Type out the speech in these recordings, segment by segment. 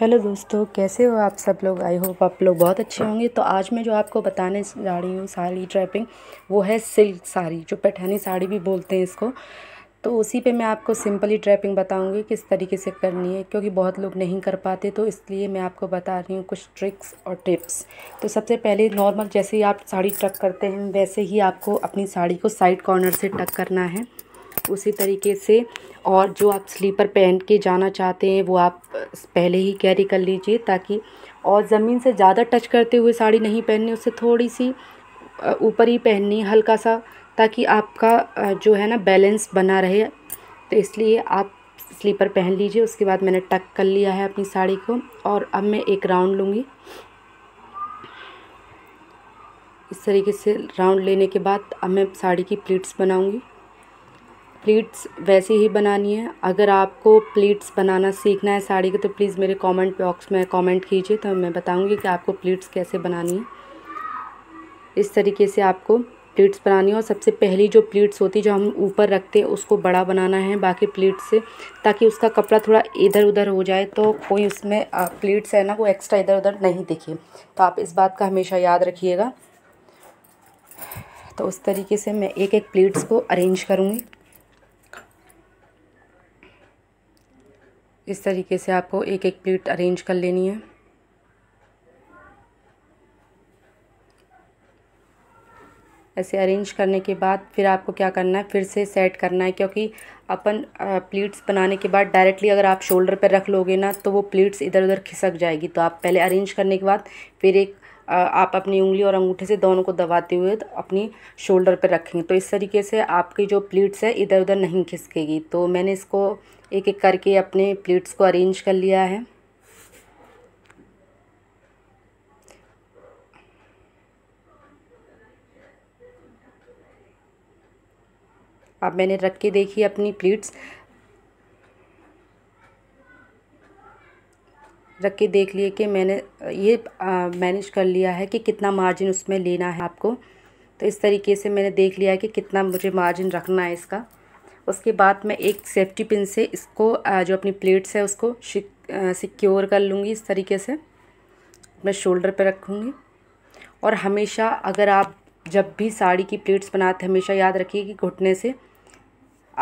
hello दोस्तों कैसे हो आप सब लोग आई होप आप लोग बहुत अच्छे होंगे तो आज मैं जो आपको बताने जा रही हूँ साड़ी ट्रैपिंग वो है सिल्क साड़ी जो पैठानी साड़ी भी बोलते हैं इसको तो उसी पे मैं आपको सिंपली ट्रैपिंग बताऊंगी किस तरीके से करनी है क्योंकि बहुत लोग नहीं कर पाते तो इसलिए मैं आपको बता रही हूँ कुछ ट्रिक्स और टिप्स तो सबसे पहले नॉर्मल जैसे ही आप साड़ी टक करते हैं वैसे ही आपको अपनी साड़ी को साइड कॉर्नर से टक करना है उसी तरीके से और जो आप स्लीपर पहन के जाना चाहते हैं वो आप पहले ही कैरी कर लीजिए ताकि और ज़मीन से ज़्यादा टच करते हुए साड़ी नहीं पहननी उससे थोड़ी सी ऊपर ही पहननी हल्का सा ताकि आपका जो है ना बैलेंस बना रहे तो इसलिए आप स्लीपर पहन लीजिए उसके बाद मैंने टक कर लिया है अपनी साड़ी को और अब मैं एक राउंड लूँगी इस तरीके से राउंड लेने के बाद अब मैं साड़ी की प्लीट्स बनाऊँगी प्लीट्स वैसे ही बनानी है अगर आपको प्लीट्स बनाना सीखना है साड़ी के तो प्लीज़ मेरे कमेंट बॉक्स में कमेंट कीजिए तो मैं बताऊंगी कि आपको प्लीट्स कैसे बनानी है इस तरीके से आपको प्लीट्स बनानी है और सबसे पहली जो प्लीट्स होती है जो हम ऊपर रखते हैं उसको बड़ा बनाना है बाकी प्लीट्स से ताकि उसका कपड़ा थोड़ा इधर उधर हो जाए तो कोई उसमें प्लीट्स है ना वो एक्स्ट्रा इधर उधर नहीं दिखे तो आप इस बात का हमेशा याद रखिएगा तो उस तरीके से मैं एक एक प्लीट्स को अरेंज करूँगी इस तरीके से आपको एक एक प्लेट अरेंज कर लेनी है ऐसे अरेंज करने के बाद फिर आपको क्या करना है फिर से सेट करना है क्योंकि अपन प्लीट्स बनाने के बाद डायरेक्टली अगर आप शोल्डर पर रख लोगे ना तो वो प्लीट्स इधर उधर खिसक जाएगी तो आप पहले अरेंज करने के बाद फिर एक आप अपनी उंगली और अंगूठे से दोनों को दबाते हुए तो अपनी शोल्डर पर रखेंगे तो इस तरीके से आपकी जो प्लीट्स है इधर उधर नहीं खिसकेगी तो मैंने इसको एक एक करके अपने प्लेट्स को अरेंज कर लिया है अब मैंने रख के देखी अपनी प्लेट्स रख के देख लिए कि मैंने ये मैनेज कर लिया है कि कितना मार्जिन उसमें लेना है आपको तो इस तरीके से मैंने देख लिया है कि कितना मुझे मार्जिन रखना है इसका उसके बाद मैं एक सेफ्टी पिन से इसको जो अपनी प्लेट्स है उसको सिक्योर कर लूँगी इस तरीके से मैं शोल्डर पे रखूँगी और हमेशा अगर आप जब भी साड़ी की प्लेट्स बनाते हमेशा याद रखिए कि घुटने से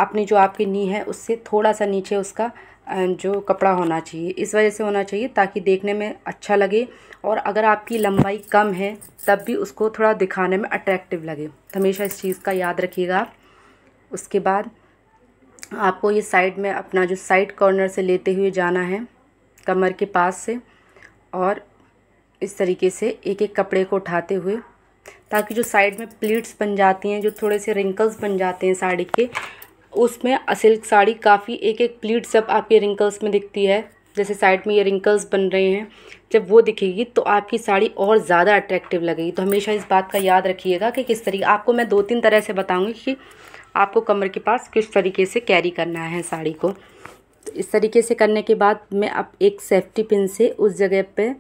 अपनी जो आपकी नी है उससे थोड़ा सा नीचे उसका जो कपड़ा होना चाहिए इस वजह से होना चाहिए ताकि देखने में अच्छा लगे और अगर आपकी लंबाई कम है तब भी उसको थोड़ा दिखाने में अट्रैक्टिव लगे तो हमेशा इस चीज़ का याद रखिएगा आप उसके बाद आपको ये साइड में अपना जो साइड कॉर्नर से लेते हुए जाना है कमर के पास से और इस तरीके से एक एक कपड़े को उठाते हुए ताकि जो साइड में प्लीट्स बन जाती हैं जो थोड़े से रिंकल्स बन जाते हैं साड़ी के उसमें सिल्क साड़ी काफ़ी एक एक प्लीट जब आपके रिंकल्स में दिखती है जैसे साइड में ये रिंकल्स बन रहे हैं जब वो दिखेगी तो आपकी साड़ी और ज़्यादा अट्रैक्टिव लगेगी तो हमेशा इस बात का याद रखिएगा कि किस तरीके आपको मैं दो तीन तरह से बताऊँगी कि आपको कमर के पास किस तरीके से कैरी करना है साड़ी को तो इस तरीके से करने के बाद मैं अब एक सेफ्टी पिन से उस जगह पे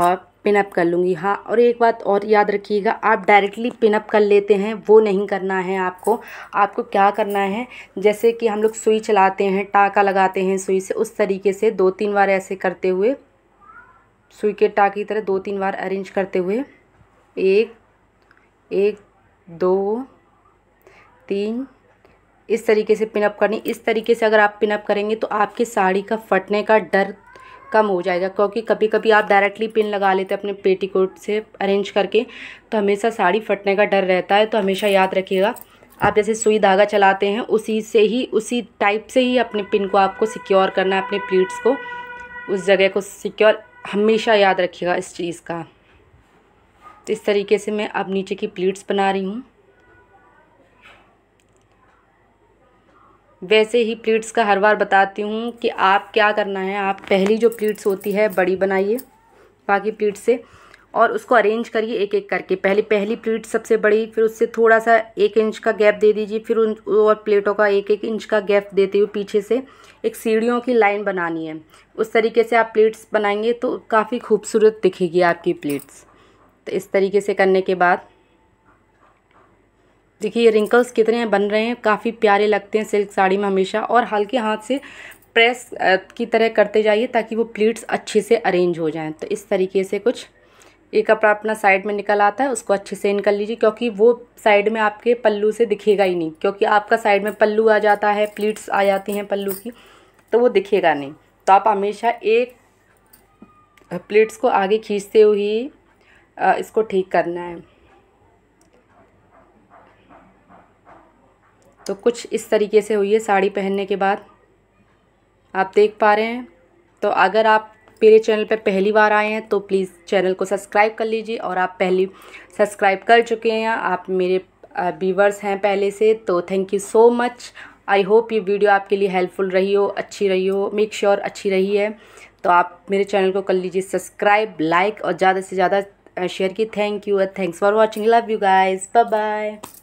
और पिनअप कर लूँगी हाँ और एक बात और याद रखिएगा आप डायरेक्टली पिनअप कर लेते हैं वो नहीं करना है आपको आपको क्या करना है जैसे कि हम लोग सुई चलाते हैं टाका लगाते हैं सुई से उस तरीके से दो तीन बार ऐसे करते हुए सुई के टाके की तरह दो तीन बार अरेंज करते हुए एक एक दो तीन इस तरीके से पिनअप करनी इस तरीके से अगर आप पिनअप करेंगे तो आपकी साड़ी का फटने का डर कम हो जाएगा क्योंकि कभी कभी आप डायरेक्टली पिन लगा लेते हैं अपने पेटीकोट से अरेंज करके तो हमेशा साड़ी फटने का डर रहता है तो हमेशा याद रखिएगा आप जैसे सुई धागा चलाते हैं उसी से ही उसी टाइप से ही अपने पिन को आपको सिक्योर करना है अपने प्लीट्स को उस जगह को सिक्योर हमेशा याद रखिएगा इस चीज़ का तो इस तरीके से मैं अब नीचे की प्लीट्स बना रही हूँ वैसे ही प्लीट्स का हर बार बताती हूँ कि आप क्या करना है आप पहली जो प्लीट्स होती है बड़ी बनाइए बाकी प्लीट से और उसको अरेंज करिए एक एक करके पहले पहली प्लीट सबसे बड़ी फिर उससे थोड़ा सा एक इंच का गैप दे दीजिए फिर उन और प्लेटों का एक एक इंच का गैप देते हुए पीछे से एक सीढ़ियों की लाइन बनानी है उस तरीके से आप प्लेट्स बनाएंगे तो काफ़ी खूबसूरत दिखेगी आपकी प्लेट्स तो इस तरीके से करने के बाद देखिए ये रिंकल्स कितने बन रहे हैं काफ़ी प्यारे लगते हैं सिल्क साड़ी में हमेशा और हल्के हाथ से प्रेस की तरह करते जाइए ताकि वो प्लीट्स अच्छे से अरेंज हो जाएं तो इस तरीके से कुछ ये कपड़ा अपना साइड में निकल आता है उसको अच्छे से इन कर लीजिए क्योंकि वो साइड में आपके पल्लू से दिखेगा ही नहीं क्योंकि आपका साइड में पल्लू आ जाता है प्लीट्स आ जाती हैं पल्लू की तो वो दिखेगा नहीं तो आप हमेशा एक प्लेट्स को आगे खींचते हुए इसको ठीक करना है तो कुछ इस तरीके से हुई है साड़ी पहनने के बाद आप देख पा रहे हैं तो अगर आप मेरे चैनल पर पहली बार आए हैं तो प्लीज़ चैनल को सब्सक्राइब कर लीजिए और आप पहली सब्सक्राइब कर चुके हैं आप मेरे व्यूवर्स हैं पहले से तो thank you so much I hope ये वीडियो आपके लिए हेल्पफुल रही हो अच्छी रही हो मेक श्योर sure अच्छी रही है तो आप मेरे चैनल को कर लीजिए सब्सक्राइब लाइक और ज़्यादा से ज़्यादा शेयर की thank you thanks for watching love you guys bye bye